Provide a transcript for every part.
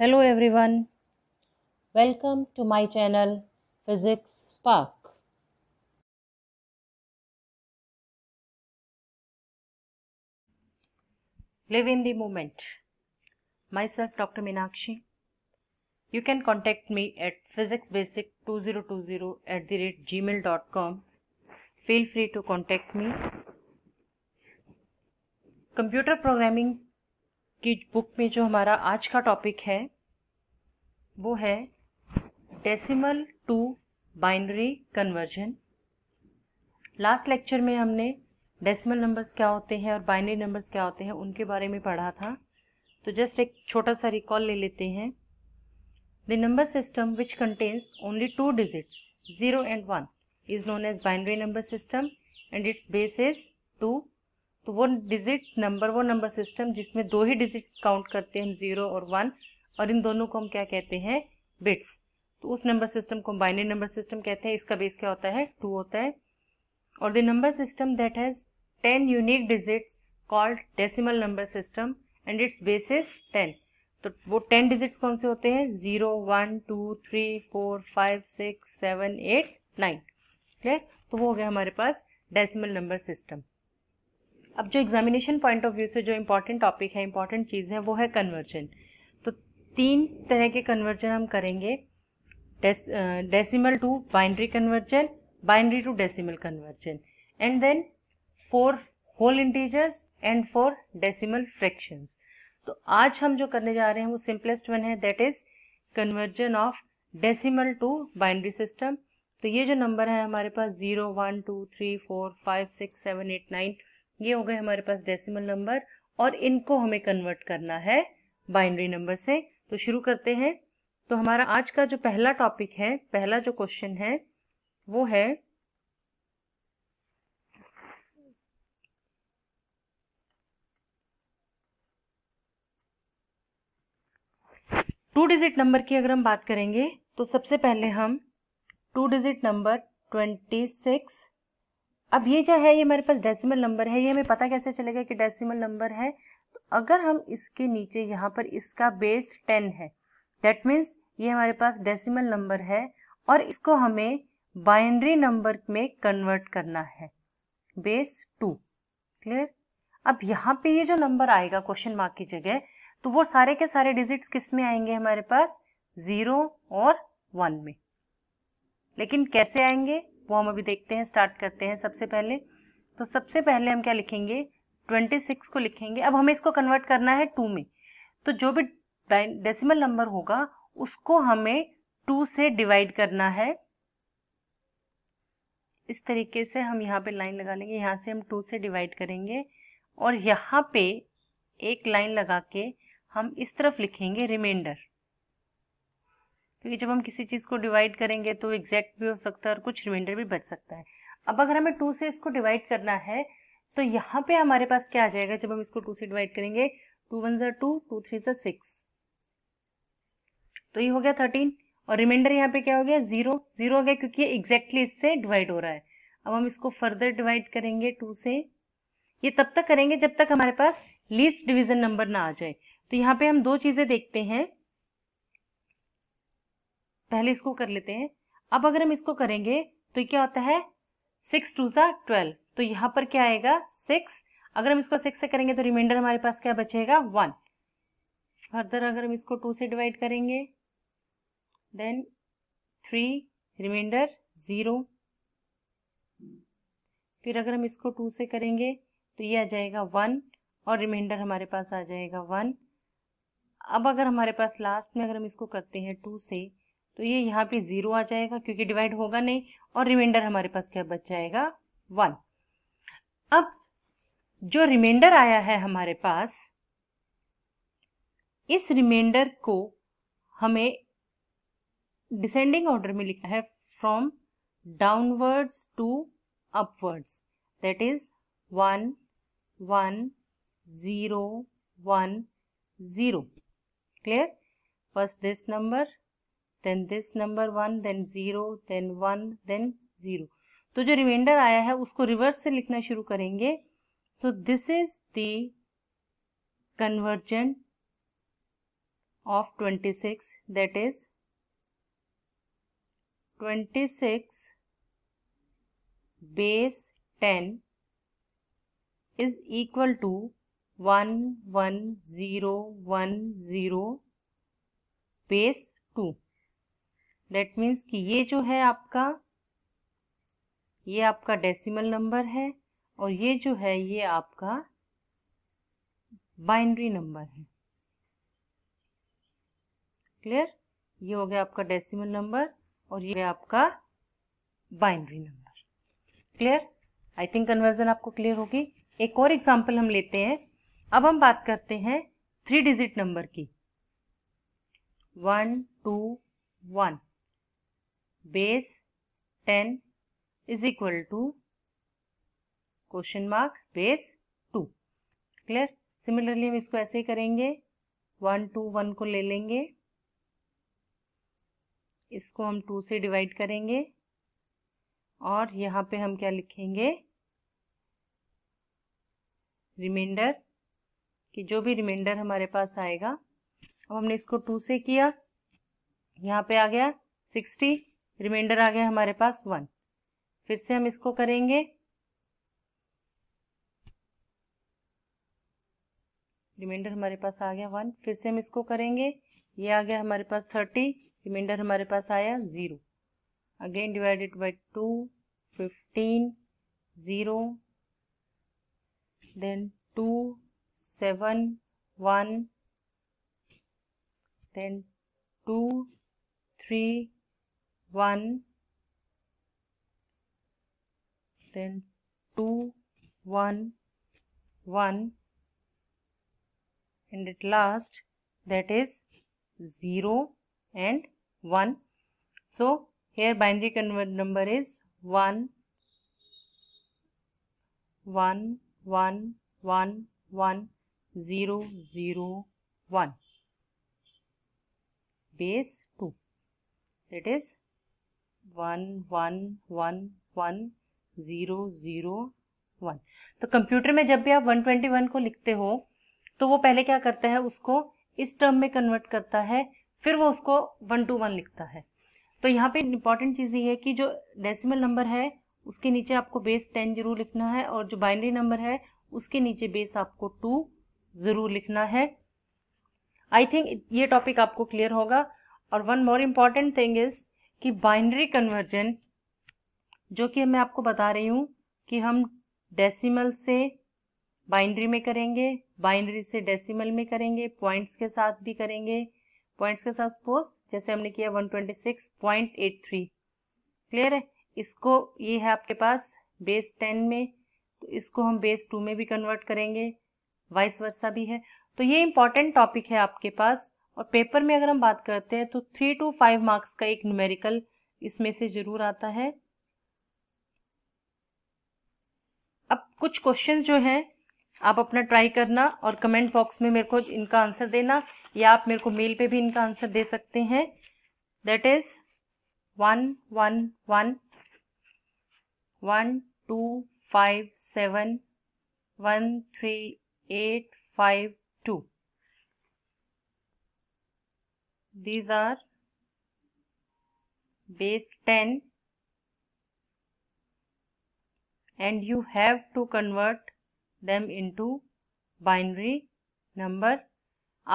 Hello everyone. Welcome to my channel Physics Spark. Live in the moment. Myself Dr. Minakshi. You can contact me at physicsbasic2020 at the rate gmail.com. Feel free to contact me. Computer programming की book में जो हमारा आज का topic है वो है decimal to binary conversion last lecture में हमने डेसिमल नंबर्स क्या होते हैं और बाइनरी नंबर्स क्या होते हैं उनके बारे में पढ़ा था तो जस्ट एक छोटा सा रिकॉल ले लेते हैं the number system which contains only two digits zero and one is known as binary number system and its base is two तो वो डिजिट नंबर वो नंबर सिस्टम जिसमें दो ही डिजिट्स काउंट करते हैं हम जीरो और वन और इन दोनों को हम क्या कहते हैं बिट्स तो उस नंबर सिस्टम को बाइनरी नंबर सिस्टम कहते हैं इसका बेस क्या होता है टू होता है और the number system that has ten unique digits called decimal number system and its basis ten तो वो टेन डिजिट्स कौन से होते हैं zero one two three four five six seven eight nine है तो वो हो गया हमारे पास डेसिमल नंबर सिस्टम अब जो एग्जामिनेशन पॉइंट ऑफ व्यू से जो इम्पोर्टेंट टॉपिक है इम्पॉर्टेंट चीज़ है वो है कन्वर्जन तो तीन तरह के कन्वर्जन हम करेंगे decimal to binary conversion binary to decimal conversion and then for whole integers and for decimal fractions तो आज हम जो करने जा रहे हैं वो सिंपलेस्ट वन है that is conversion of decimal to binary system तो ये जो नंबर है हमारे पास zero one two three four five six seven eight nine ये हो गए हमारे पास डेसिमल नंबर और इनको हमें कन्वर्ट करना है बाइनरी नंबर से तो शुरू करते हैं तो हमारा आज का जो पहला टॉपिक है पहला जो क्वेश्चन है वो है टू डिजिट नंबर की अगर हम बात करेंगे तो सबसे पहले हम two digit number twenty six अब ये जो है ये हमारे पास डेसिमल नंबर है ये हमें पता कैसे चलेगा कि डेसिमल नंबर है तो अगर हम इसके नीचे यहाँ पर इसका बेस टेन है दैट मीन्स ये हमारे पास डेसिमल नंबर है और इसको हमें बाइनरी नंबर में कन्वर्ट करना है बेस टू क्लियर अब यहाँ पे ये जो नंबर आएगा क्वेश्चन मार्क की जगह तो वो सारे के सारे डिजिट्स किस में आएंगे हमारे पास जीरो और वन में लेकिन कैसे आएंगे वो हम अभी देखते हैं स्टार्ट करते हैं सबसे पहले तो सबसे पहले हम क्या लिखेंगे ट्वेंटी सिक्स को लिखेंगे अब हमें इसको कन्वर्ट करना है टू में तो जो भी डेसिमल नंबर होगा उसको हमें टू से डिवाइड करना है इस तरीके से हम यहाँ पे लाइन लगा लेंगे यहाँ से हम टू से डिवाइड करेंगे और यहाँ पे एक लाइन लगा के हम इस तरफ लिखेंगे रिमाइंडर क्योंकि जब हम किसी चीज़ को डिवाइड करेंगे तो एग्जैक्ट भी हो सकता है और कुछ रिमाइंडर भी बच सकता है अब अगर हमें टू से इसको डिवाइड करना है तो यहाँ पे हमारे पास क्या आ जाएगा जब हम इसको टू से डिवाइड करेंगे टू वन जर टू टू थ्री जर सिक्स तो ये हो गया थर्टीन और रिमाइंडर यहाँ पे क्या हो गया जीरो जीरो हो गया क्योंकि एग्जैक्टली इससे डिवाइड हो रहा है अब हम इसको फर्दर डिवाइड करेंगे टू से ये तब तक करेंगे जब तक हमारे पास लीस्ट डिविजन नंबर ना आ जाए तो यहाँ पे हम दो चीजें देखते हैं पहले इसको कर लेते हैं अब अगर हम इसको करेंगे तो क्या होता है सिक्स टू सा ट्वेल्व तो यहाँ पर क्या आएगा सिक्स अगर हम इसको सिक्स से करेंगे तो रिमाइंडर हमारे पास क्या बचेगा वन फर्दर अगर हम इसको टू से डिवाइड करेंगे देन थ्री रिमाइंडर ज़ीरो फिर अगर हम इसको टू से करेंगे तो ये आ जाएगा वन और रिमाइंडर हमारे पास आ जाएगा वन अब अगर हमारे पास लास्ट में अगर हम इसको करते हैं टू से तो ये यहाँ पे ज़ीरो आ जाएगा क्योंकि डिवाइड होगा नहीं और रिमाइंडर हमारे पास क्या बच जाएगा वन अब जो रिमाइंडर आया है हमारे पास इस रिमाइंडर को हमें डिसेंडिंग ऑर्डर में लिखना है from downwards to upwards that is one one zero one zero clear first this number then this number one then zero then one then zero तो जो रिमाइंडर आया है उसको रिवर्स से लिखना शुरू करेंगे so this is the conversion of twenty six that is twenty six base ten is equal to one one zero one zero base two that means कि ये जो है आपका ये आपका डेसिमल नंबर है और ये जो है ये आपका बाइनरी नंबर है क्लियर ये हो गया आपका डेसिमल नंबर और ये आपका binary number clear I think conversion आपको क्लियर होगी एक और एग्जाम्पल हम लेते हैं अब हम बात करते हैं थ्री डिजिट नंबर की one two one base ten is equal to question mark base two clear similarly हम इसको ऐसे ही करेंगे वन टू वन को ले लेंगे इसको हम टू से डिवाइड करेंगे और यहाँ पे हम क्या लिखेंगे रिमाइंडर कि जो भी रिमाइंडर हमारे पास आएगा अब हमने इसको टू से किया यहाँ पे आ गया सिक्सटी रिमाइंडर आ गया हमारे पास वन फिर से हम इसको करेंगे रिमाइंडर हमारे पास आ गया वन फिर से हम इसको करेंगे ये आ गया हमारे पास थर्टी रिमाइंडर हमारे पास आया zero again divided by two fifteen zero then two seven one then two three 1 then 2 1 1 and at last that is 0 and 1 so here binary convert number is 1 1 1 1 1 0 0 1 base 2 that is one one one one zero zero one तो computer में जब भी आप one twenty one को लिखते हो तो वो पहले क्या करता है उसको इस टर्म में कन्वर्ट करता है फिर वो उसको वन टू वन लिखता है तो यहाँ पे इंपॉर्टेंट चीज़ ये है कि जो डेसिमल नंबर है उसके नीचे आपको बेस टेन जरूर लिखना है और जो बाइनरी नंबर है उसके नीचे बेस आपको टू ज़रूर लिखना है आई थिंक ये टॉपिक आपको क्लियर होगा और one more important thing is कि बाइनरी कन्वर्जन जो कि मैं आपको बता रही हूँ कि हम डेसिमल से बाइनरी में करेंगे बाइनरी से डेसिमल में करेंगे पॉइंट्स के साथ भी करेंगे पॉइंट्स के साथ सपोज जैसे हमने किया 126.83 क्लियर है इसको ये है आपके पास बेस 10 में तो इसको हम बेस 2 में भी कन्वर्ट करेंगे वाइस वर्षा भी है तो ये इंपॉर्टेंट टॉपिक है आपके पास और पेपर में अगर हम बात करते हैं तो थ्री टू फाइव मार्क्स का एक न्यूमेरिकल इसमें से जरूर आता है अब कुछ क्वेश्चंस जो हैं आप अपना ट्राई करना और कमेंट बॉक्स में मेरे को इनका आंसर देना या आप मेरे को मेल पे भी इनका आंसर दे सकते हैं that is one one one one two five seven one three eight five these are base 10 and you have to convert them into binary number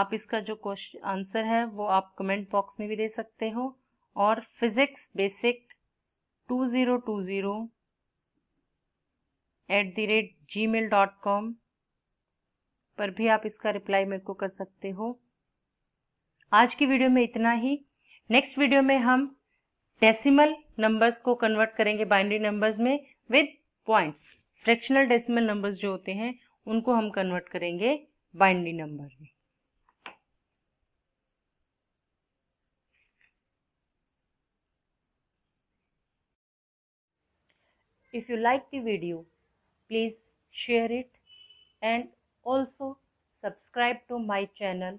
आप इसका जो क्वेश्चन आंसर है वो आप कमेंट बॉक्स में भी दे सकते हो और physics basic 2020 at the rate Gmail dot com पर भी आप इसका रिप्लाई मेरे को कर सकते हो आज की वीडियो में इतना ही नेक्स्ट वीडियो में हम डेसिमल नंबर्स को कन्वर्ट करेंगे बाइनरी नंबर्स में with points fractional decimal numbers जो होते हैं उनको हम कन्वर्ट करेंगे बाइनरी नंबर में if you like the video please share it and also subscribe to my channel